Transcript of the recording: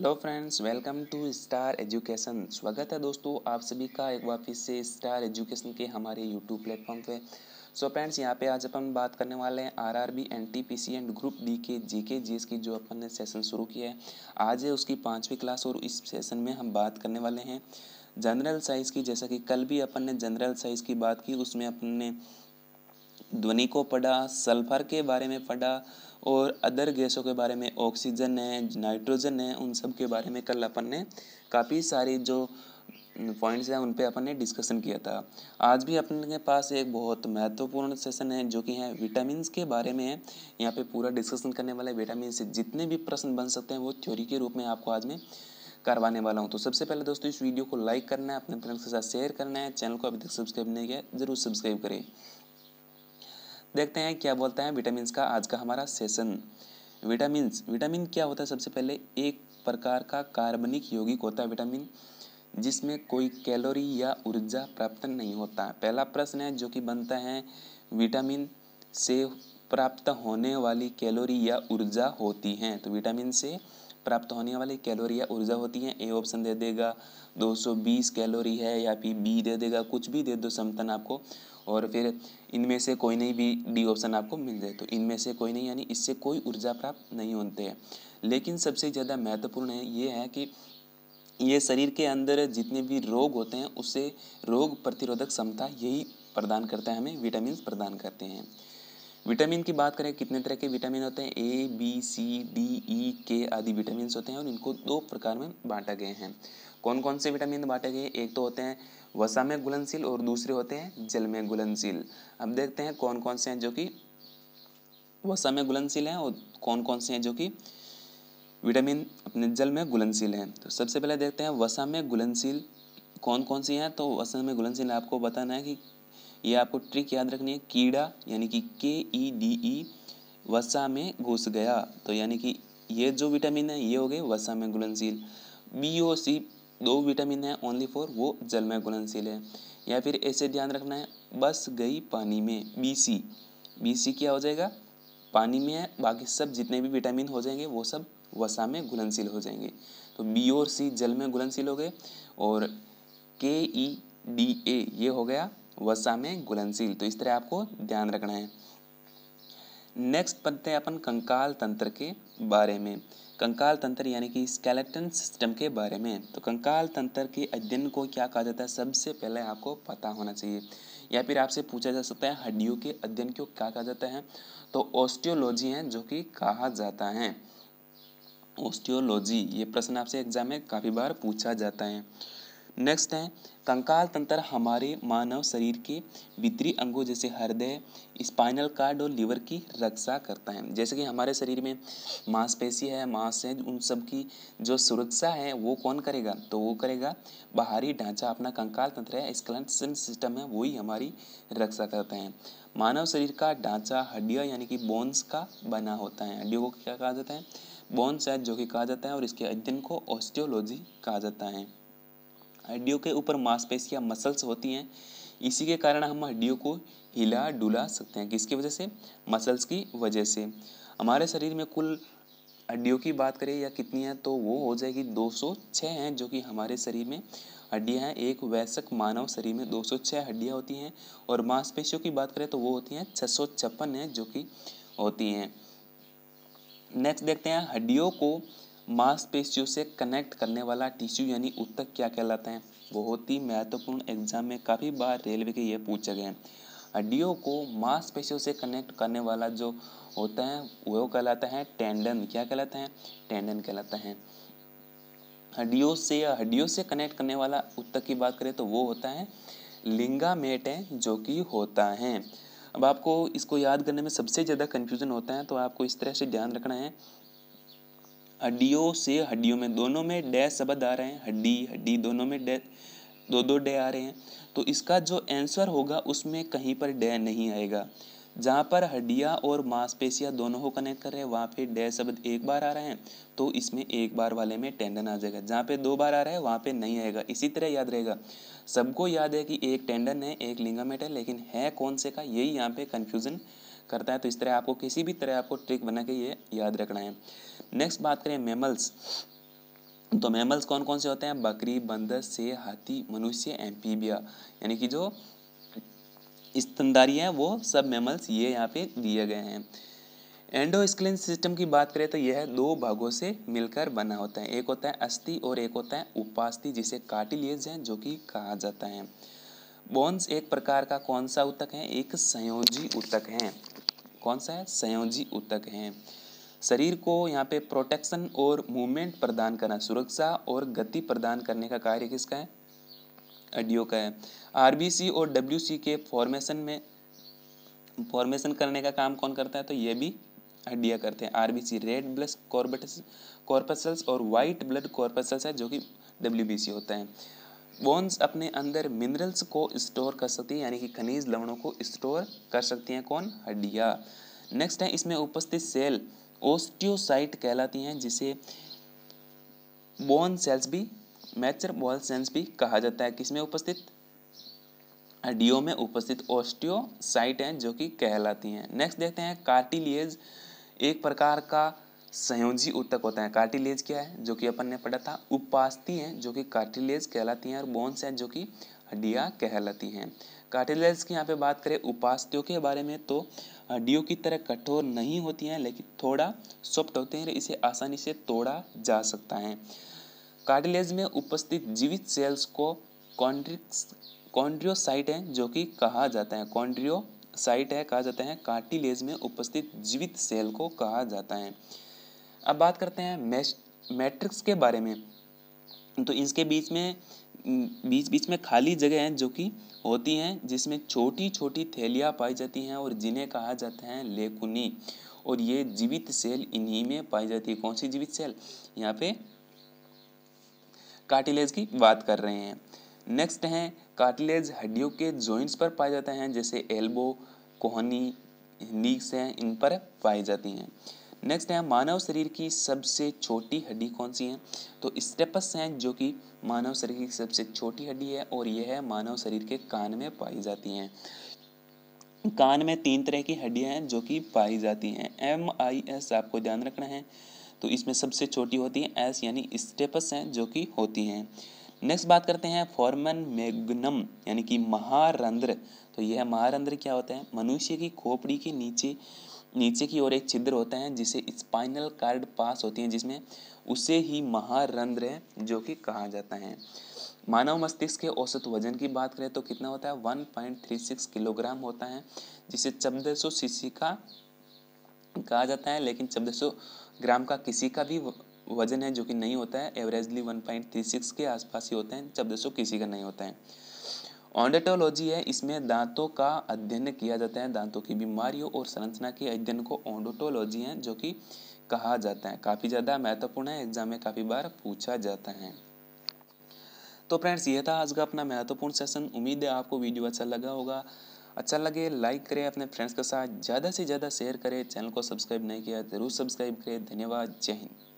hello friends welcome to Star Education स्वागत है दोस्तों आप सभी का एक बार फिर से स्टार एजुकेशन के हमारे यूट्यूब प्लेटफॉर्म पे सो फ्रेंड्स यहाँ पे आज अपन बात करने वाले हैं R R B N T P C and group D के जे के जी एस की जो अपन ने सेशन शुरू किया है आज है उसकी पाँचवीं क्लास और इस सेशन में हम बात करने वाले हैं जनरल साइज की जैसा कि कल भी अपन ने जनरल साइज की बात की उसमें अपन ने ध्वनि को पढ़ा सल्फर के बारे में पढ़ा और अदर गैसों के बारे में ऑक्सीजन है नाइट्रोजन है उन सब के बारे में कल अपन ने काफ़ी सारी जो पॉइंट्स हैं उन पे अपन ने डिस्कशन किया था आज भी अपन के पास एक बहुत महत्वपूर्ण सेशन है जो कि है विटामिन के बारे में है यहाँ पे पूरा डिस्कशन करने वाला है विटामिन से जितने भी प्रश्न बन सकते हैं वो थ्योरी के रूप में आपको आज में करवाने वाला हूँ तो सबसे पहले दोस्तों इस वीडियो को लाइक करना है अपने फ्रेंड्स के साथ शेयर करना है चैनल को अभी तक सब्सक्राइब नहीं किया जरूर सब्सक्राइब करें देखते हैं क्या बोलता है विटामिन का आज का हमारा सेशन विटामिन विटामिन क्या होता है सबसे पहले एक प्रकार का कार्बनिक यौगिक होता है विटामिन जिसमें कोई कैलोरी या ऊर्जा प्राप्त नहीं होता पहला प्रश्न है जो कि बनता है विटामिन से प्राप्त होने वाली कैलोरी या ऊर्जा होती हैं तो विटामिन से प्राप्त होने वाली कैलोरी या ऊर्जा होती है ए ऑप्शन दे देगा 220 कैलोरी है या फिर बी दे देगा कुछ भी दे दो समतन आपको और फिर इनमें से कोई नहीं भी डी ऑप्शन आपको मिल जाए तो इनमें से कोई नहीं यानी इससे कोई ऊर्जा प्राप्त नहीं होते हैं लेकिन सबसे ज़्यादा महत्वपूर्ण है ये है कि ये शरीर के अंदर जितने भी रोग होते हैं उससे रोग प्रतिरोधक क्षमता यही प्रदान करता है हमें विटामिन प्रदान करते हैं विटामिन की बात करें कितने तरह के विटामिन होते हैं A B C D E के आदि विटामिन होते हैं और इनको दो प्रकार में बांटा गए हैं कौन कौन से विटामिन बांटे गए एक तो होते हैं वसा में घुलनशील और दूसरे होते हैं जल में घुलनशील अब देखते हैं कौन कौन से हैं जो कि वसा में घुलनशील हैं और कौन कौन से हैं जो कि विटामिन अपने जल में घुलनशील हैं तो सबसे पहले देखते हैं वसा में घुलनशील कौन कौन सी हैं तो वसा में घुलनशील आपको बताना है कि ये आपको ट्रिक याद रखनी है कीड़ा यानी कि के ई डी ई वसा में घुस गया तो यानी कि ये जो विटामिन है ये हो गए वसा में घुलनशील बी ओ सी दो विटामिन है ओनली फॉर वो जल में घुलनशील है या फिर ऐसे ध्यान रखना है बस गई पानी में बी सी बी सी क्या हो जाएगा पानी में है बाकी सब जितने भी विटामिन हो जाएंगे वो सब वसा में घुलनशील हो जाएंगे तो बी और सी जल में घुलनशील हो गए और के ई डी ए ये हो गया वसा में घुलनशील तो इस तरह आपको ध्यान रखना है नेक्स्ट पढ़ते हैं अपन कंकाल तंत्र के बारे में कंकाल तंत्र यानी कि स्केलेटन सिस्टम के बारे में तो कंकाल तंत्र के अध्ययन को क्या कहा जाता है सबसे पहले आपको पता होना चाहिए या फिर आपसे पूछा जा सकता है हड्डियों के अध्ययन को क्या कहा जाता है तो ऑस्टियोलॉजी है जो कि कहा जाता है ऑस्टियोलॉजी ये प्रश्न आपसे एग्जाम में काफ़ी बार पूछा जाता है नेक्स्ट है कंकाल तंत्र हमारे मानव शरीर के भीतरी अंगों जैसे हृदय स्पाइनल कार्ड और लीवर की रक्षा करता है जैसे कि हमारे शरीर में मांसपेशी है मांस है उन सब की जो सुरक्षा है वो कौन करेगा तो वो करेगा बाहरी ढांचा अपना कंकाल तंत्र है स्कलन सिस्टम है वही हमारी रक्षा करते हैं मानव शरीर का ढांचा हड्डियाँ यानी कि बोन्स का बना होता है हड्डियों को क्या कहा जाता है बोन्स है जो कि कहा जाता है और इसके अध्ययन को ऑस्टियोलॉजी कहा जाता है हड्डियों के ऊपर मांसपेशियाँ मसल्स होती हैं इसी के कारण हम हड्डियों को हिला डुला सकते हैं किसकी वजह से मसल्स की वजह से हमारे शरीर में कुल हड्डियों की बात करें या कितनी है तो वो हो जाएगी 206 हैं जो कि हमारे शरीर में हड्डियां हैं एक वैसक मानव शरीर में 206 हड्डियां होती हैं और मांसपेशियों की बात करें तो वो होती हैं छः हैं जो कि होती हैं नेक्स्ट देखते हैं हड्डियों को मांसपेशियों से कनेक्ट करने वाला टिश्यू यानी उत्तक क्या कहलाते हैं बहुत ही महत्वपूर्ण एग्जाम में काफ़ी बार रेलवे के ये पूछे गए हैं हड्डियों को मांसपेशियों से कनेक्ट करने वाला जो होता है वो कहलाता है टेंडन क्या कहलाता है टेंडन कहलाता है हड्डियों से या हड्डियों से कनेक्ट करने वाला उत्तक की बात करें तो वो होता है लिंगामेट है जो कि होता है अब आपको इसको याद करने में सबसे ज़्यादा कन्फ्यूज़न होता है तो आपको इस तरह से ध्यान रखना है हड्डियों से हड्डियों में दोनों में डे शब्द आ रहे हैं हड्डी हड्डी दोनों में डे दो दो डे आ रहे हैं तो इसका जो आंसर होगा उसमें कहीं पर डे नहीं आएगा जहाँ पर हड्डियाँ और मांसपेशियाँ दोनों को कनेक्ट कर रहे हैं वहाँ पे डे शब्द एक बार आ रहे हैं तो इसमें एक बार वाले में टेंडन आ जाएगा जहाँ पे दो बार आ रहा है वहाँ पे नहीं आएगा इसी तरह याद रहेगा सबको याद है कि एक टेंडन है एक लिंगामेट है लेकिन है कौन से का यही यहाँ पे कन्फ्यूज़न करता है तो इस तरह आपको किसी भी तरह आपको ट्रिक बना के ये याद रखना है नेक्स्ट बात करें मेमल्स तो मेमल्स कौन कौन से होते हैं बकरी बंदर से हाथी मनुष्य एम्पीबिया यानी कि जो स्तनदारी है वो सब मेमल्स ये यहाँ पे दिए गए हैं एंडोस्क्लिन सिस्टम की बात करें तो यह दो भागों से मिलकर बना होता है एक होता है अस्थि और एक होता है उपास्थि जिसे कार्टिलेज है जो कि कहा जाता है बॉन्स एक प्रकार का कौन सा उतक है एक संयोजी उतक है कौन सा है संयोजी उतक है शरीर को यहाँ पे प्रोटेक्शन और मूवमेंट प्रदान करना सुरक्षा और गति प्रदान करने का कार्य किसका है अडियो का है आरबीसी और डब्ल्यू के फॉर्मेशन में फॉर्मेशन करने का काम कौन करता है तो ये भी हड्डियाँ करते हैं RBC red blood Corbett corpuscles और वाइट ब्लड कॉर्पसल्स है जो कि डब्ल्यू होता है बोन्स अपने अंदर मिनरल्स को स्टोर कर सकती है यानी कि खनिज लवणों को स्टोर कर सकती हैं कौन हड्डियाँ नेक्स्ट है इसमें उपस्थित सेल ओस्टियोसाइट कहलाती हैं जिसे बोन सेल्स भी मैचर बोन सेल्स भी कहा जाता है किसमें उपस्थित हड्डियों में उपस्थित ओस्टियोसाइट हैं जो कि कहलाती हैं नेक्स्ट देखते हैं कार्टिलियज एक प्रकार का संयोजी उत्तक होते हैं कार्टिलेज क्या है जो कि अपन ने पढ़ा था उपास्थि हैं जो कि कार्टिलेज कहलाती हैं और बोन्स हैं जो कि हड्डियाँ कहलाती हैं कार्टिलेज की यहाँ पे बात करें उपास्थियों के बारे में तो हड्डियों की तरह कठोर नहीं होती हैं लेकिन थोड़ा सॉफ्ट होते हैं इसे आसानी से तोड़ा जा सकता है कार्टिलेज में उपस्थित जीवित सेल्स को कॉन्ड्रिक्स कॉन्ड्रियोसाइट हैं जो कि कहा जाता है कॉन्ड्रियोसाइट है कहा जाता है कार्टिलेज में उपस्थित जीवित सेल को कहा जाता है अब बात करते हैं मैट्रिक्स के बारे में तो इसके बीच में बीच बीच में खाली जगह हैं जो कि होती हैं जिसमें छोटी छोटी थैलियाँ पाई जाती हैं और जिन्हें कहा जाता है लेकुनी और ये जीवित सेल इन्हीं में पाई जाती है कौन सी जीवित सेल यहाँ पे कार्टिलेज की बात कर रहे हैं नेक्स्ट हैं कार्टिलेज हड्डियों के जॉइंट्स पर पाए जाते हैं जैसे एल्बो कोहनी नीक्स हैं इन पर पाई जाती हैं नेक्स्ट है मानव शरीर की सबसे छोटी हड्डी कौन सी है तो स्टेपस हैं जो कि मानव शरीर की सबसे छोटी हड्डी है और यह है मानव शरीर के कान में पाई जाती हैं कान में तीन तरह की हड्डियां हैं जो कि पाई जाती हैं एम आई एस आपको ध्यान रखना है तो इसमें सबसे छोटी होती है एस यानी स्टेपस हैं जो कि होती हैं नेक्स्ट बात करते हैं फॉर्मन मैग्नम यानी कि महारंध्र तो यह महारंध्र क्या होता है मनुष्य की खोपड़ी के नीचे नीचे की ओर एक छिद्र होता है जिसे स्पाइनल कार्ड पास होती है जिसमें उसे ही महारंध्र जो कि कहा जाता है मानव मस्तिष्क के औसत वजन की बात करें तो कितना होता है 1.36 किलोग्राम होता है जिसे चौदह सौ सीसी का कहा जाता है लेकिन चौदह सौ ग्राम का किसी का भी वजन है जो कि नहीं होता है एवरेजली 1.36 के आसपास ही होते हैं चौदह सौ किसी का नहीं होता है ऑन्डेटोलॉजी है इसमें दांतों का अध्ययन किया जाता है दांतों की बीमारियों और संरचना के अध्ययन को ऑन्डोटोलॉजी है जो कि कहा जाता है काफ़ी ज़्यादा महत्वपूर्ण है एग्जाम में काफ़ी बार पूछा जाता है तो फ्रेंड्स यह था आज का अपना महत्वपूर्ण सेशन उम्मीद है आपको वीडियो अच्छा लगा होगा अच्छा लगे लाइक करें अपने फ्रेंड्स के साथ ज़्यादा से ज़्यादा शेयर करें चैनल को सब्सक्राइब नहीं किया ज़रूर सब्सक्राइब करें धन्यवाद जय हिंद